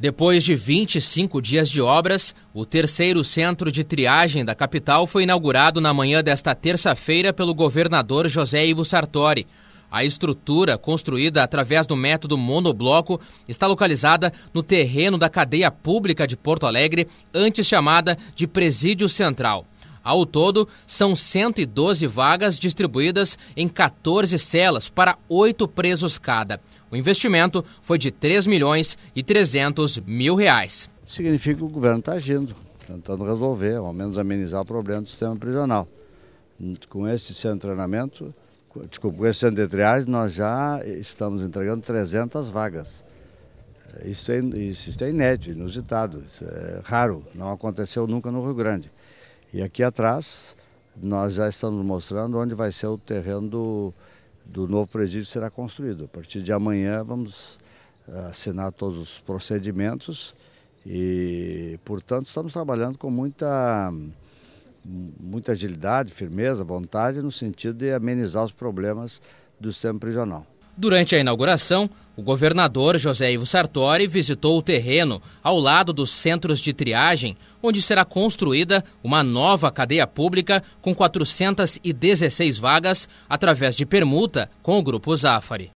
Depois de 25 dias de obras, o terceiro centro de triagem da capital foi inaugurado na manhã desta terça-feira pelo governador José Ivo Sartori. A estrutura, construída através do método monobloco, está localizada no terreno da cadeia pública de Porto Alegre, antes chamada de Presídio Central. Ao todo, são 112 vagas distribuídas em 14 celas para oito presos cada. O investimento foi de 3 milhões e 300 mil reais. Significa que o governo está agindo, tentando resolver, ao menos amenizar o problema do sistema prisional. Com esse centro de treinamento, desculpa, com esse centro de triagem, nós já estamos entregando 300 vagas. Isso é, isso é inédito, inusitado, é raro, não aconteceu nunca no Rio Grande. E aqui atrás nós já estamos mostrando onde vai ser o terreno do, do novo presídio que será construído. A partir de amanhã vamos eh, assinar todos os procedimentos e, portanto, estamos trabalhando com muita, muita agilidade, firmeza, vontade, no sentido de amenizar os problemas do sistema prisional. Durante a inauguração, o governador José Ivo Sartori visitou o terreno ao lado dos centros de triagem, onde será construída uma nova cadeia pública com 416 vagas através de permuta com o Grupo Zafari.